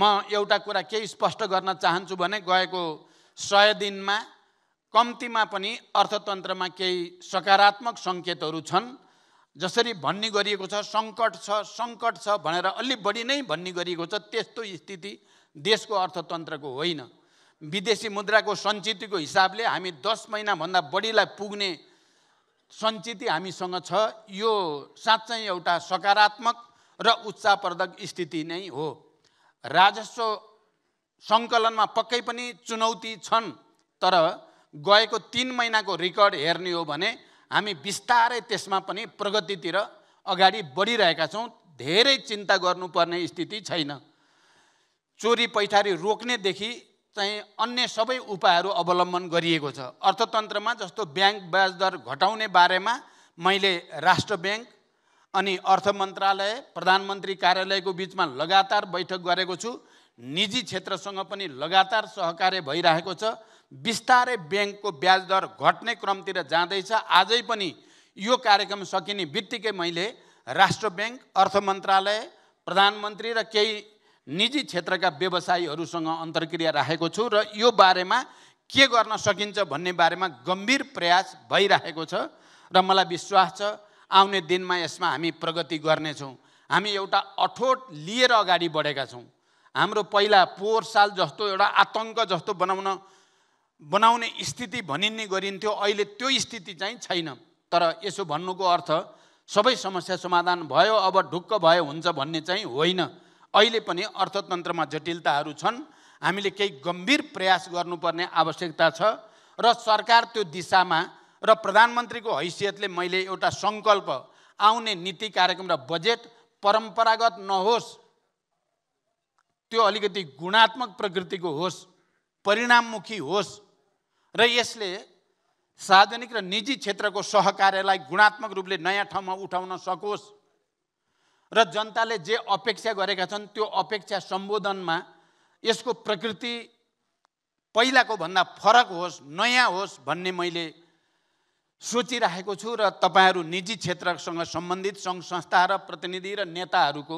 म एउटा कुरा केही स्पष्ट गर्न चाहन्छु भने गएको सय दिनमा कम्तीमा पनि अर्थतन्त्रमा केही सकारात्मक सङ्केतहरू छन् जसरी भन्ने गरिएको छ सङ्कट छ सङ्कट छ भनेर अलि बढी नै भन्ने गरिएको छ त्यस्तो स्थिति देशको अर्थतन्त्रको होइन विदेशी मुद्राको सञ्चितको हिसाबले हामी दस महिनाभन्दा बढीलाई पुग्ने सञ्चित हामीसँग छ यो साँच्चै एउटा सकारात्मक र उत्साहप्रदक स्थिति नै हो राजस्व सङ्कलनमा पक्कै पनि चुनौती छन् तर गएको तिन महिनाको रेकर्ड हेर्ने हो भने हामी बिस्तारै त्यसमा पनि प्रगतितिर अगाडि बढिरहेका छौँ धेरै चिन्ता गर्नुपर्ने स्थिति छैन चोरी पैठारी रोक्नेदेखि चाहिँ अन्य सबै उपायहरू अवलम्बन गरिएको छ अर्थतन्त्रमा जस्तो ब्याङ्क ब्याज दर घटाउने बारेमा मैले राष्ट्र ब्याङ्क अनि अर्थ मन्त्रालय प्रधानमन्त्री कार्यालयको बिचमा लगातार बैठक गरेको छु निजी क्षेत्रसँग पनि लगातार सहकार्य भइरहेको छ बिस्तारै ब्याङ्कको ब्याज दर घट्ने क्रमतिर जाँदैछ आजै पनि यो कार्यक्रम सकिने बित्तिकै मैले राष्ट्र ब्याङ्क अर्थ मन्त्रालय प्रधानमन्त्री र केही निजी क्षेत्रका व्यवसायीहरूसँग अन्तर्क्रिया राखेको छु र यो बारेमा के गर्न सकिन्छ भन्ने बारेमा गम्भीर प्रयास भइरहेको छ र मलाई विश्वास छ आउने दिनमा यसमा हामी प्रगति गर्नेछौँ हामी एउटा अठोट लिएर अगाडि बढेका छौँ हाम्रो पहिला पोहोर साल जस्तो एउटा आतङ्क जस्तो बनाउन बनाउने स्थिति भनिने गरिन्थ्यो अहिले त्यो स्थिति चाहिँ छैन तर यसो भन्नुको अर्थ सबै समस्या समाधान भयो अब ढुक्क भयो हुन्छ भन्ने चाहिँ होइन अहिले पनि अर्थतन्त्रमा जटिलताहरू छन् हामीले केही गम्भीर प्रयास गर्नुपर्ने आवश्यकता छ र सरकार त्यो दिशामा र प्रधानमन्त्रीको हैसियतले मैले एउटा सङ्कल्प आउने नीति कार्यक्रम र बजेट परम्परागत नहोस् त्यो अलिकति गुणात्मक प्रकृतिको होस् परिणाममुखी होस् र यसले सार्वजनिक र निजी क्षेत्रको सहकार्यलाई गुणात्मक रूपले नयाँ ठाउँमा उठाउन सकोस् र जनताले जे अपेक्षा गरेका छन् त्यो अपेक्षा सम्बोधनमा यसको प्रकृति पहिलाको भन्दा फरक होस् नयाँ होस् भन्ने मैले सोचिराखेको छु र तपाईँहरू निजी क्षेत्रसँग सम्बन्धित सङ्घ संस्था र प्रतिनिधि र नेताहरूको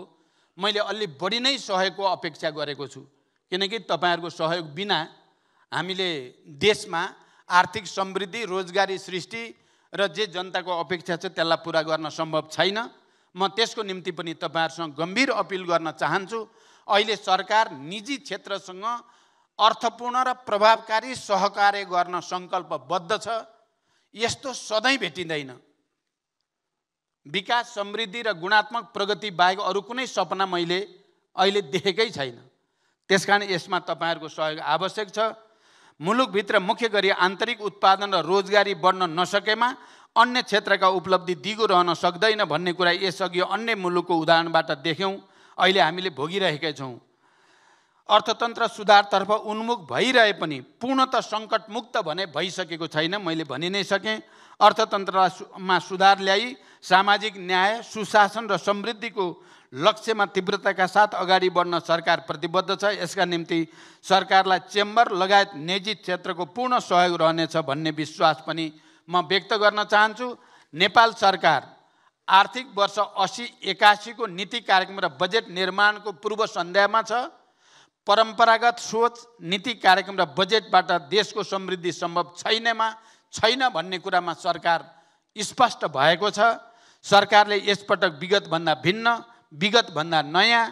मैले अलि बढी नै सहयोगको अपेक्षा गरेको छु किनकि तपाईँहरूको सहयोग बिना हामीले देशमा आर्थिक समृद्धि रोजगारी सृष्टि र जे जनताको अपेक्षा छ त्यसलाई पुरा गर्न सम्भव छैन म त्यसको निम्ति पनि तपाईँहरूसँग गम्भीर अपिल गर्न चाहन्छु अहिले सरकार निजी क्षेत्रसँग अर्थपूर्ण र प्रभावकारी सहकार्य गर्न सङ्कल्पबद्ध छ यस्तो सधैँ भेटिँदैन विकास समृद्धि र गुणात्मक प्रगति बाहेक अरू कुनै सपना मैले अहिले देखेकै छैन त्यस कारण यसमा तपाईँहरूको सहयोग आवश्यक छ मुलुकभित्र मुख्य गरी आन्तरिक उत्पादन र रोजगारी बढ्न नसकेमा अन्य क्षेत्रका उपलब्धि दिगो रहन सक्दैन भन्ने कुरा यसअघि अन्य मुलुकको उदाहरणबाट देख्यौँ अहिले हामीले भोगिरहेकै छौँ अर्थतन्त्र सुधारतर्फ उन्मुख भइरहे पनि पूर्णत सङ्कटमुक्त भने भइसकेको छैन मैले भनि नै सकेँ अर्थतन्त्रमा सुधार ल्याई सामाजिक न्याय सुशासन र समृद्धिको लक्ष्यमा तीव्रताका साथ अगाडि बढ्न सरकार प्रतिबद्ध छ यसका निम्ति सरकारलाई चेम्बर लगायत निजी क्षेत्रको पूर्ण सहयोग रहनेछ भन्ने विश्वास पनि म व्यक्त गर्न चाहन्छु नेपाल सरकार आर्थिक वर्ष असी एकासीको नीति कार्यक्रम र बजेट निर्माणको पूर्व सन्ध्यामा छ परम्परागत सोच नीति कार्यक्रम र बजेटबाट देशको समृद्धि सम्भव छैनमा छैन भन्ने कुरामा सरकार स्पष्ट भएको छ सरकारले यसपटक विगतभन्दा भिन्न विगतभन्दा नयाँ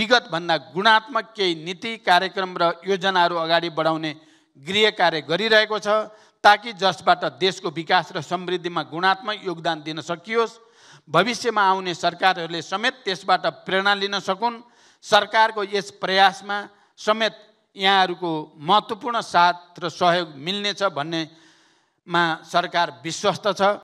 विगतभन्दा गुणात्मक केही नीति कार्यक्रम र योजनाहरू अगाडि बढाउने गृह कार्य गरिरहेको छ ताकि जसबाट देशको विकास र समृद्धिमा गुणात्मक योगदान दिन सकियोस् भविष्यमा आउने सरकारहरूले समेत त्यसबाट प्रेरणा लिन सकुन् सरकारको यस प्रयासमा समेत यहाँहरूको महत्त्वपूर्ण साथ र सहयोग मिल्नेछ भन्नेमा सरकार विश्वस्त छ